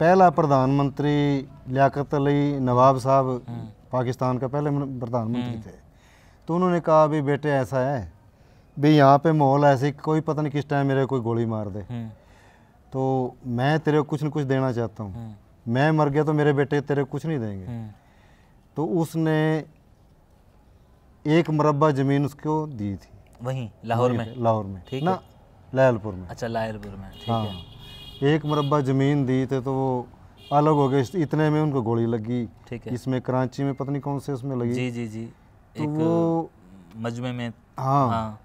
पहला प्रधानमंत्री लियाकत अली नवाब साहब पाकिस्तान का पहले प्रधानमंत्री थे तो उन्होंने कहा भी बेटे ऐसा है भी यहाँ पे माहौल ऐसे कोई पता नहीं किस टाइम मेरे कोई गोली मार दे तो मैं तेरे को कुछ न कुछ देना चाहता हूँ मैं मर गया तो मेरे बेटे तेरे को कुछ नहीं देंगे तो उसने एक मरबा ज़मीन उसको दी थी वहीं लाहौर में लाहौर में ठीक ना लायलपुर में अच्छा लायलपुर में ठीक है एक मुरबा ज़मीन दी थे तो वो अलग हो गए इतने में उनको गोली लगी ठीक है इसमें कराची में पता नहीं कौन से उसमें लगी जी जी जी तो वो मजमे में हाँ, हाँ।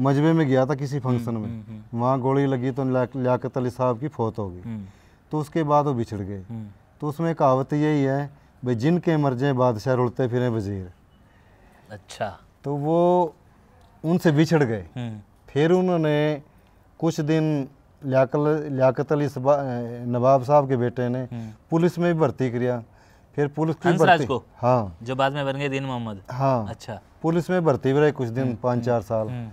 मजबे में गया था किसी फंक्शन हम्म, में हम्म, हम्म। वहाँ गोली लगी तो लियाकत अली साहब की फौत हो गई तो उसके बाद वो बिछड़ गए तो उसमें कहावत यही है भाई जिनके मर्जे बादशाह रुड़ते फिरे वजीर अच्छा तो वो उनसे बिछड़ गए फिर उन्होंने कुछ दिन लियाकल लियाकत अली नवाब साहब के बेटे ने हम्म। पुलिस में भी भर्ती किया फिर पुलिस की भर्ती को? हाँ जो बाद में बन गए दीन मोहम्मद हाँ अच्छा पुलिस में भर्ती भी रहे कुछ दिन हम्म। पाँच चार हम्म। साल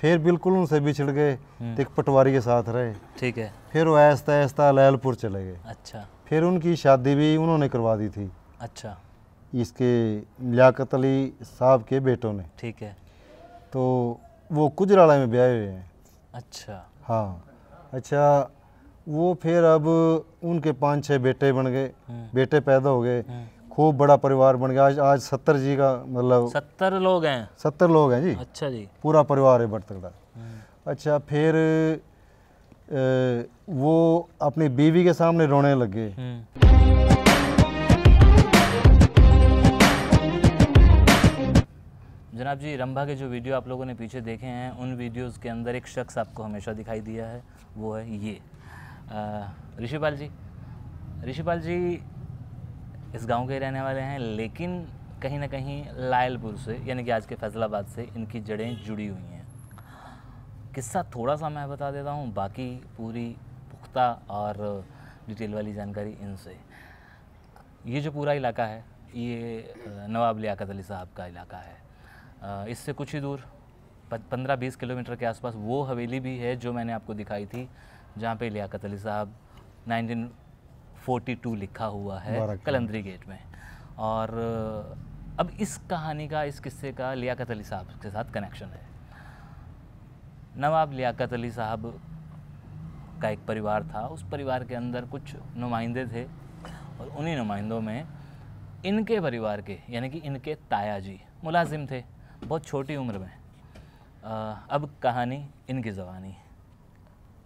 फिर बिल्कुल उनसे बिछड़ गए एक पटवारी के साथ रहे ठीक है फिर वो आहिस्ता आहिस्ता लैलपुर चले गए अच्छा फिर उनकी शादी भी उन्होंने करवा दी थी अच्छा इसके लियाकत अली साहब के बेटों ने ठीक है तो वो कुजराला में ब्याह हुए हैं अच्छा हाँ अच्छा वो फिर अब उनके पाँच छः बेटे बन गए हाँ। बेटे पैदा हो गए हाँ। खूब बड़ा परिवार बन गया आज आज सत्तर जी का मतलब सत्तर लोग हैं सत्तर लोग हैं जी अच्छा जी पूरा परिवार है बर्तक तकड़ा हाँ। अच्छा फिर ए, वो अपनी बीवी के सामने रोने लग गए जनाब जी रंभा के जो वीडियो आप लोगों ने पीछे देखे हैं उन वीडियोज़ के अंदर एक शख्स आपको हमेशा दिखाई दिया है वो है ये ऋषिपाल जी ऋषिपाल जी इस गांव के रहने वाले हैं लेकिन कहीं ना कहीं लायलपुर से यानी कि आज के फैसलाबाद से इनकी जड़ें जुड़ी हुई हैं किस्सा थोड़ा सा मैं बता देता हूँ बाकी पूरी पुख्ता और डिटेल वाली जानकारी इनसे ये जो पूरा इलाका है ये नवाब लियाकत अली साहब का इलाका है इससे कुछ ही दूर पंद्रह बीस किलोमीटर के आसपास वो हवेली भी है जो मैंने आपको दिखाई थी जहाँ पे लियाकत अली साहब 1942 लिखा हुआ है कलंदरी गेट में और अब इस कहानी का इस किस्से का लियाकत अली साहब के साथ कनेक्शन है नवाब लियाकत अली साहब का एक परिवार था उस परिवार के अंदर कुछ नुमाइंदे थे और उन्हीं नुमाइंदों में इनके परिवार के यानी कि इनके ताया जी मुलाजिम थे बहुत छोटी उम्र में आ, अब कहानी इनकी ज़बानी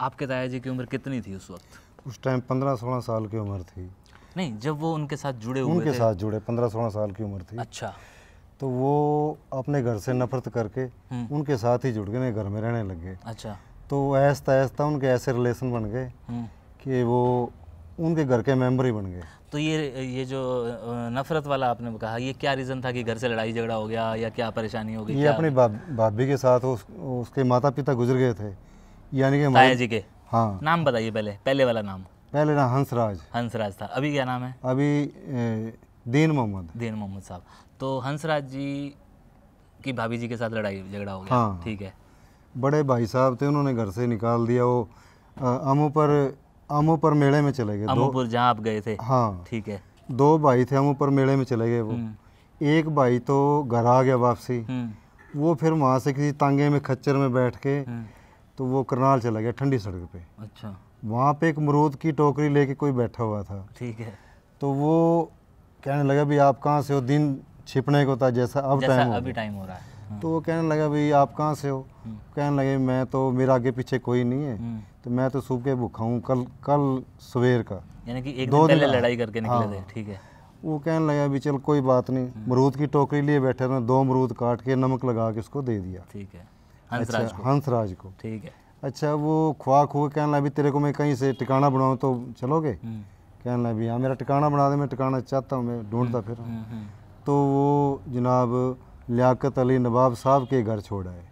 आपके ताया जी की उम्र कितनी थी उस वक्त उस टाइम पंद्रह सोलह साल की उम्र थी नहीं जब वो उनके साथ जुड़े हुए उनके साथ जुड़े पंद्रह सोलह साल की उम्र थी अच्छा तो वो अपने घर से नफरत करके हम्म। उनके साथ ही जुड़ गए घर में रहने लग गए अच्छा तो ऐसा ऐसा उनके ऐसे रिलेशन बन गए हम्म। कि वो उनके घर के मेंबर ही बन गए तो ये ये जो नफरत वाला आपने कहा ये क्या रीज़न था कि घर से लड़ाई झगड़ा हो गया या क्या परेशानी हो गई ये अपनी भाभी के साथ उस, उसके माता पिता गुजर गए थे यानी कि ताया जी के हाँ नाम बताइए पहले पहले वाला नाम पहले नाम हंसराज हंसराज था अभी क्या नाम है अभी दीन मोहम्मद दीन मोहम्मद साहब तो हंसराज जी की भाभी जी के साथ लड़ाई झगड़ा हो गया हाँ। ठीक है बड़े भाई साहब थे उन्होंने घर से निकाल दिया वो हम ऊपर अमोपुर मेले में चले गए अमोपुर जहाँ आप गए थे हाँ ठीक है दो भाई थे अमोपुर मेले में चले गए वो हम्म। एक भाई तो घर आ गया वापसी हम्म। वो फिर वहाँ से किसी तांगे में खच्चर में बैठ के हम्म। तो वो करनाल चला गया ठंडी सड़क पे अच्छा वहाँ पे एक मरूद की टोकरी लेके कोई बैठा हुआ था ठीक है तो वो कहने लगा भी आप कहाँ से हो दिन छिपने को था जैसा अब टाइम टाइम हो रहा है तो वो कहने लगा भाई आप कहाँ से हो कहने लगे मैं तो मेरा आगे पीछे कोई नहीं है तो मैं तो सुबह भूखा हूँ कल कल सवेर का यानी कि एक दो दिन पहले लड़ाई करके निकले हाँ। थे ठीक है वो कहने लगा भी चल कोई बात नहीं हम्म। मरूद की टोकरी लिए बैठे थे दो मरूद काट के नमक लगा के उसको दे दिया ठीक है हंसराज अच्छा, को हंसराज को ठीक है अच्छा वो खुआ खुआ कहने लगा भी तेरे को मैं कहीं से टिकाना बनाऊँ तो चलोगे हम्म। कहने लगा भी हाँ मेरा टिकाना बना दे मैं टिकाना चाहता हूँ मैं ढूंढता हम्म, फिर तो वो जनाब लियाकत अली नवाब साहब के घर छोड़ा है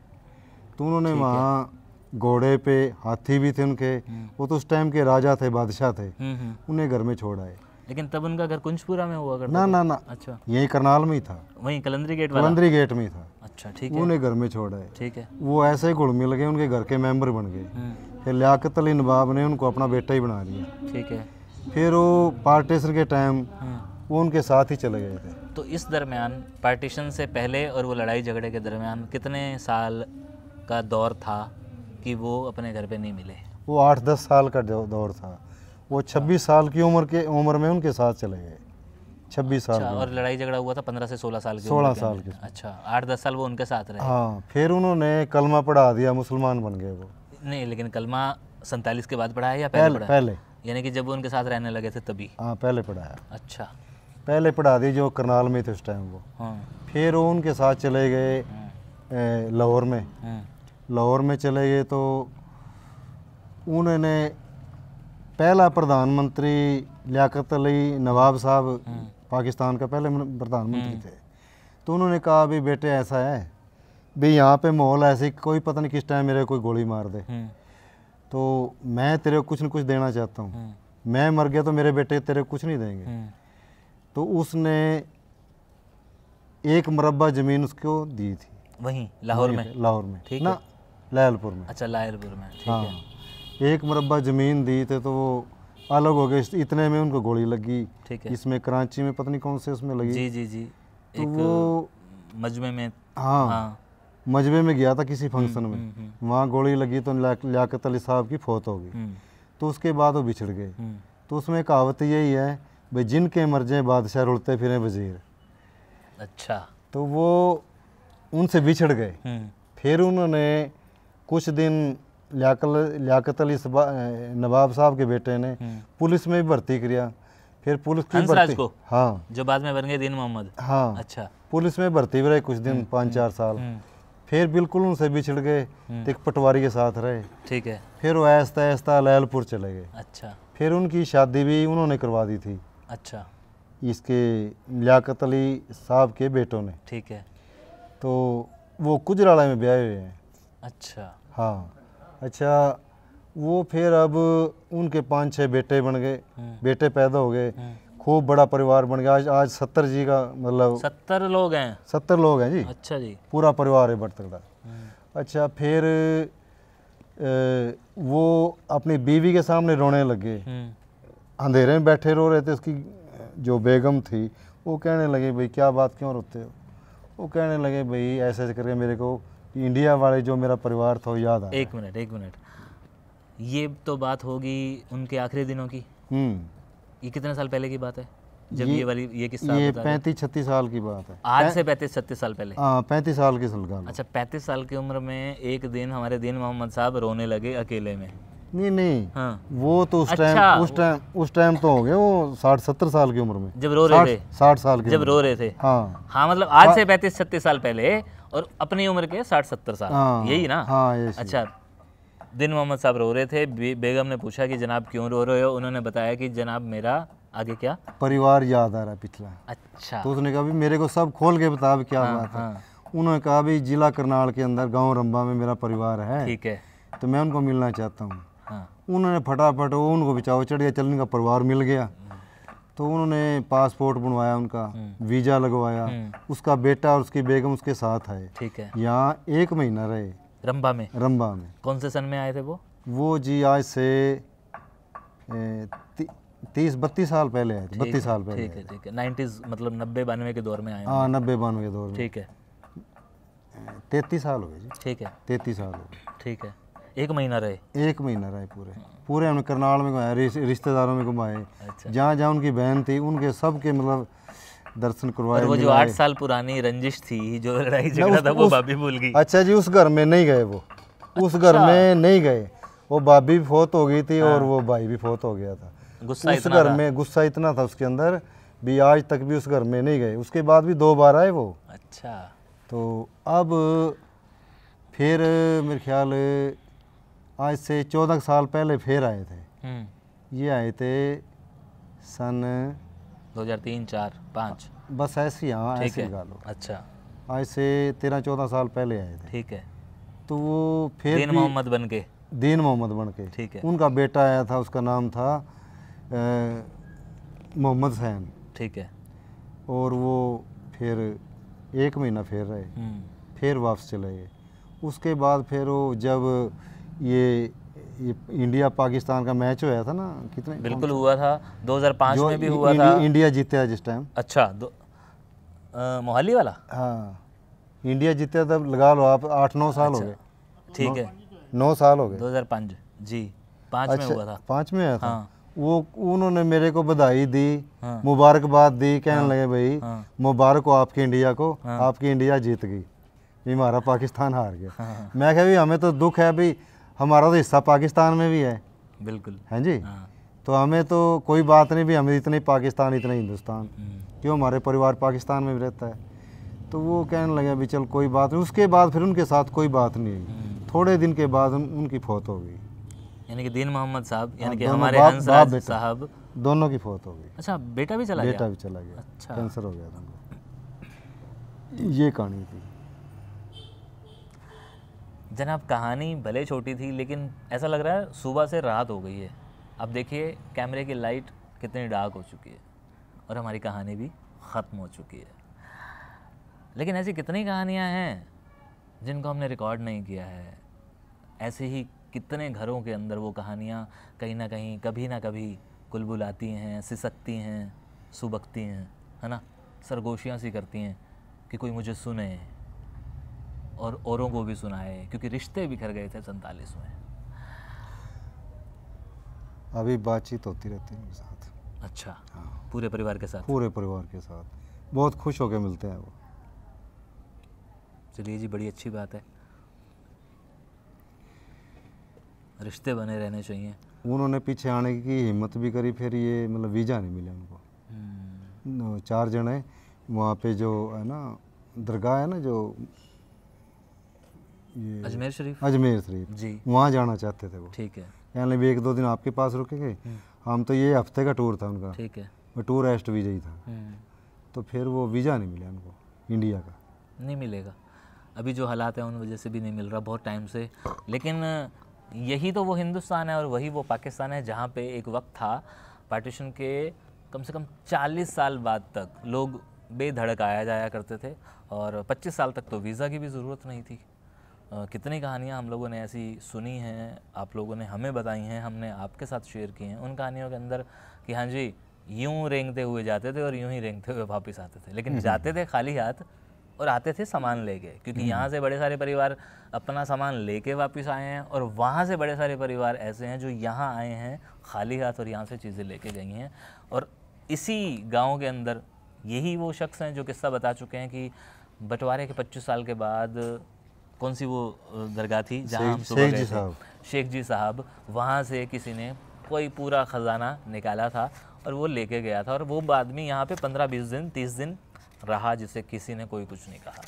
तो उन्होंने वहाँ घोड़े पे हाथी भी थे उनके हम्म। वो तो उस टाइम के राजा थे बादशाह थे हम्म, हम्म। उन्हें घर में छोड़ आए लेकिन तब उनका घर कुंजपुरा में हुआ करता ना ना ना अच्छा यही करनाल में ही था वही कलंदरी गेट कलंदरी गेट में ही था अच्छा ठीक है उन्हें घर में छोड़ा है ठीक है वो ऐसे ही घुल मिल गए उनके घर के मेंबर बन गए फिर लियाकत अली नवाब ने उनको अपना बेटा ही बना लिया ठीक है फिर वो पार्टीशन के टाइम वो उनके साथ ही चले गए थे तो इस दरमियान पार्टीशन से पहले और वो लड़ाई झगड़े के दरमियान कितने साल का दौर था कि वो अपने घर पे नहीं मिले वो आठ दस साल का दौर था वो छब्बीस साल की उम्र के उम्र में उनके साथ चले गए छब्बीस साल अच्छा, और लड़ाई झगड़ा हुआ था पंद्रह से सोलह साल सोलह साल के अच्छा आठ दस साल वो उनके साथ रहे हाँ फिर उन्होंने कलमा पढ़ा दिया मुसलमान बन गए वो नहीं लेकिन कलमा सैतालीस के बाद पढ़ाया या पहले पहले यानी कि जब वो उनके साथ रहने लगे थे तभी हाँ पहले पढ़ाया अच्छा पहले पढ़ा दी जो करनाल में थे उस टाइम वो हाँ। फिर वो उनके साथ चले गए हाँ। लाहौर में हाँ। लाहौर में चले गए तो उन्होंने पहला प्रधानमंत्री लियाकत अली नवाब साहब हम्म। पाकिस्तान का पहले प्रधानमंत्री हम्म। थे तो उन्होंने कहा भी बेटे ऐसा है भी यहाँ पे माहौल ऐसे कोई पता नहीं किस टाइम मेरे कोई गोली मार दे हम्म। तो मैं तेरे को कुछ न कुछ देना चाहता हूँ मैं मर गया तो मेरे बेटे तेरे कुछ नहीं देंगे तो उसने एक मरबा ज़मीन उसको दी थी वहीं लाहौर में लाहौर में ठीक ना लायलपुर में अच्छा लायलपुर में ठीक हाँ है। एक मुरबा ज़मीन दी थे तो वो अलग हो गए इतने में उनको गोली लगी ठीक है इसमें कराची में पता नहीं कौन से उसमें लगी जी जी जी तो एक वो मजमे में हाँ, हाँ। मजबे में गया था किसी फंक्शन हम्म, में हम्म, हम्म। वहाँ गोली लगी तो लियाकत अली साहब की फौत हो गई तो उसके बाद वो बिछड़ गए तो उसमें कहावत यही है भाई जिनके मर्जे बादशाह रुलते फिरें वजीर अच्छा तो वो उनसे बिछड़ गए फिर उन्होंने कुछ दिन लियाकल लियाकत अली नवाब साहब के बेटे ने हम्म। पुलिस में भी भर्ती किया फिर पुलिस की भर्ती को हाँ जो बाद में बन गए दीन मोहम्मद हाँ अच्छा पुलिस में भर्ती भी रहे कुछ दिन हम्म। पाँच चार साल हम्म। फिर बिल्कुल उनसे बिछड़ गए तो एक पटवारी के साथ रहे ठीक है फिर वो आहिस्ता आहिस्ता लैलपुर चले गए अच्छा फिर उनकी शादी भी उन्होंने करवा दी थी अच्छा इसके लियाकत अली साहब के बेटों ने ठीक है तो वो कुजराला में ब्याह हुए हैं अच्छा हाँ अच्छा वो फिर अब उनके पाँच छः बेटे बन गए हम्म। बेटे पैदा हो गए हम्म। खूब बड़ा परिवार बन गया आज आज सत्तर जी का मतलब सत्तर लोग हैं सत्तर लोग हैं जी अच्छा जी पूरा परिवार है तकड़ा हम्म। अच्छा फिर ए, वो अपनी बीवी के सामने रोने लगे अंधेरे में बैठे रो रहे थे उसकी जो बेगम थी वो कहने लगे भाई क्या बात क्यों रोते हो वो कहने लगे भाई ऐसे ऐसे करके मेरे को इंडिया वाले जो मेरा परिवार था वो याद आ एक मिनट एक मिनट ये तो बात होगी उनके आखिरी दिनों की हम्म। ये कितने साल पहले की बात है जब ये, ये वाली ये किस ये पैंतीस छत्तीस साल की बात है आज से पैंतीस छत्तीस साल पहले हाँ, पैंतीस साल की सुलगा अच्छा पैंतीस साल की उम्र में एक दिन हमारे दीन मोहम्मद साहब रोने लगे अकेले में नहीं नहीं हाँ। वो तो उस टाइम अच्छा, उस टाइम उस टाइम तो हो गए वो साठ सत्तर साल की उम्र में जब रो रहे थे साठ साल के जब रो रहे थे हाँ हाँ मतलब आज से हाँ। पैंतीस छत्तीस साल पहले और अपनी उम्र के साठ सत्तर साल हाँ, यही ना हाँ, अच्छा दिन मोहम्मद साहब रो रहे थे बेगम ने पूछा कि जनाब क्यों रो रहे हो उन्होंने बताया कि जनाब मेरा आगे क्या परिवार याद आ रहा पिछला अच्छा तो उसने कहा भी मेरे को सब खोल के बता क्या हुआ हाँ, था उन्होंने कहा भी जिला करनाल के अंदर गांव रंबा में मेरा परिवार है ठीक है तो मैं उनको मिलना चाहता हूँ उन्होंने फटाफट वो उनको बिचाओ चढ़ गया चलने का परिवार मिल गया तो उन्होंने पासपोर्ट बनवाया उनका हम्म। वीज़ा लगवाया हम्म। उसका बेटा और उसकी बेगम उसके साथ आए ठीक है यहाँ एक महीना रहे रंबा में रंबा में कौन से सन में आए थे वो वो जी आज से तीस बत्तीस साल पहले आए थे बत्तीस साल पहले ठीक है ठीक है नाइन्टीज मतलब नब्बे बानवे के दौर में आए हाँ नब्बे बानवे के दौर में ठीक है तैतीस साल हो गए जी ठीक है तैतीस साल हो गए ठीक है एक महीना रहे एक महीना रहे पूरे पूरे हमने करनाल में घुमाए रिश्तेदारों में घुमाए अच्छा। जहाँ जहाँ उनकी बहन थी उनके सब के मतलब दर्शन करवाए वो जो आठ साल पुरानी रंजिश थी जो लड़ाई झगड़ा था वो भाभी भूल गई अच्छा जी उस घर में नहीं गए वो उस अच्छा। घर में नहीं गए वो भाभी भी फोत हो गई थी और हाँ। वो भाई भी फोत हो गया था गुस्सा उस घर में गुस्सा इतना था उसके अंदर भी आज तक भी उस घर में नहीं गए उसके बाद भी दो बार आए वो अच्छा तो अब फिर मेरे ख्याल आज से चौदह साल पहले फिर आए थे हम्म। ये आए थे सन 2003 चार पाँच बस ऐसी हाँ ऐसी गालो अच्छा आज से तेरह चौदह साल पहले आए थे ठीक है तो वो फिर दीन मोहम्मद बन के दीन मोहम्मद बन के ठीक है उनका बेटा आया था उसका नाम था मोहम्मद सैन ठीक है और वो फिर एक महीना फिर रहे हम्म। फिर वापस चले गए उसके बाद फिर वो जब ये ये इंडिया पाकिस्तान का मैच हुआ था ना कितने बिल्कुल हुआ था 2005 में भी हुआ था इंडिया जीता जिस टाइम अच्छा मोहाली वाला हाँ इंडिया जीता तब लगा लो आप आठ नौ साल अच्छा, हो गए ठीक है नौ साल हो गए 2005 जी पाँच अच्छा, में हुआ था पाँच में आया था हाँ। वो उन्होंने मेरे को बधाई दी हाँ। मुबारकबाद दी कहने हाँ। लगे भाई हाँ। मुबारक हो आपकी इंडिया को हाँ। आपकी इंडिया जीत गई हमारा पाकिस्तान हार गया हाँ। मैं कह भी हमें तो दुख है भाई हमारा तो हिस्सा पाकिस्तान में भी है बिल्कुल है जी हाँ। तो हमें तो कोई बात नहीं भी हमें तो इतने पाकिस्तान इतने हिंदुस्तान हम्म। क्यों हमारे परिवार पाकिस्तान में भी रहता है तो वो कहने लगे अभी चल कोई बात नहीं उसके बाद फिर उनके साथ कोई बात नहीं हुई हम्म। थोड़े दिन के बाद उनकी फौत हो गई यानी कि दीन मोहम्मद साहब यानी हाँ, कि हमारे साहब दोनों की फौत हो गई अच्छा बेटा भी चला बेटा गया? भी चला गया अच्छा कैंसर हो गया था ये कहानी थी जनाब कहानी भले छोटी थी लेकिन ऐसा लग रहा है सुबह से रात हो गई है अब देखिए कैमरे की लाइट कितनी डार्क हो चुकी है और हमारी कहानी भी ख़त्म हो चुकी है लेकिन ऐसी कितनी कहानियाँ हैं जिनको हमने रिकॉर्ड नहीं किया है ऐसे ही कितने घरों के अंदर वो कहानियाँ कहीं ना कहीं कभी ना कभी कुलबुलाती हैं सिसकती हैं सुबकती हैं है ना सरगोशियाँ सी करती हैं कि कोई मुझे सुने और औरों को भी सुनाए क्योंकि रिश्ते बिखर गए थे सैतालीस में अभी बातचीत होती रहती है उनके साथ अच्छा हाँ। पूरे परिवार के साथ पूरे परिवार के साथ बहुत खुश होकर मिलते हैं वो चलिए जी बड़ी अच्छी बात है रिश्ते बने रहने चाहिए उन्होंने पीछे आने की हिम्मत भी करी फिर ये मतलब वीज़ा नहीं मिला उनको हम्म। चार जने वहाँ पे जो है ना दरगाह है ना जो अजमेर शरीफ अजमेर शरीफ जी वहाँ जाना चाहते थे वो ठीक है कहने भी एक दो दिन आपके पास रुकेंगे हम्म। हम तो ये हफ्ते का टूर था उनका ठीक है टूर एस्ट वीजा ही था हम्म। तो फिर वो वीज़ा नहीं मिला उनको इंडिया का नहीं मिलेगा अभी जो हालात हैं उन वजह से भी नहीं मिल रहा बहुत टाइम से लेकिन यही तो वो हिंदुस्तान है और वही वो पाकिस्तान है जहाँ पे एक वक्त था पार्टीशन के कम से कम 40 साल बाद तक लोग बेधड़क आया जाया करते थे और 25 साल तक तो वीज़ा की भी ज़रूरत नहीं थी कितनी कहानियाँ हम लोगों ने ऐसी सुनी हैं आप लोगों ने हमें बताई हैं हमने आपके साथ शेयर की हैं उन कहानियों के अंदर कि हाँ जी यूँ रेंगते हुए जाते थे और यूँ ही रेंगते हुए वापस आते थे लेकिन हम्म। जाते थे खाली हाथ और आते थे सामान लेके क्योंकि हम्म। यहाँ से बड़े सारे परिवार अपना सामान लेके वापस आए हैं और वहाँ से बड़े सारे परिवार ऐसे हैं जो यहाँ आए हैं खाली हाथ और यहाँ से चीज़ें लेके गई हैं और इसी गांव के अंदर यही वो शख्स हैं जो किस्सा बता चुके हैं कि बंटवारे के 25 साल के बाद कौन सी वो दरगाह थी जहाँ हम सुबह जी साहब शेख जी साहब वहाँ से किसी ने कोई पूरा ख़जाना निकाला था और वो लेके गया था और वो आदमी यहाँ पे पंद्रह बीस दिन तीस दिन रहा जिसे किसी ने कोई कुछ नहीं कहा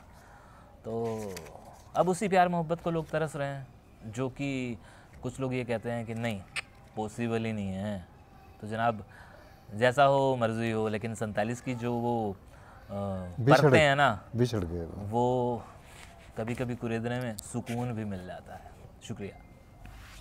तो अब उसी प्यार मोहब्बत को लोग तरस रहे हैं जो कि कुछ लोग ये कहते हैं कि नहीं पॉसिबल ही नहीं है तो जनाब जैसा हो मर्जी हो लेकिन सैतालीस की जो वो आ, पढ़ते हैं ना बिछड़ गए वो कभी कभी कुरेदने में सुकून भी मिल जाता है शुक्रिया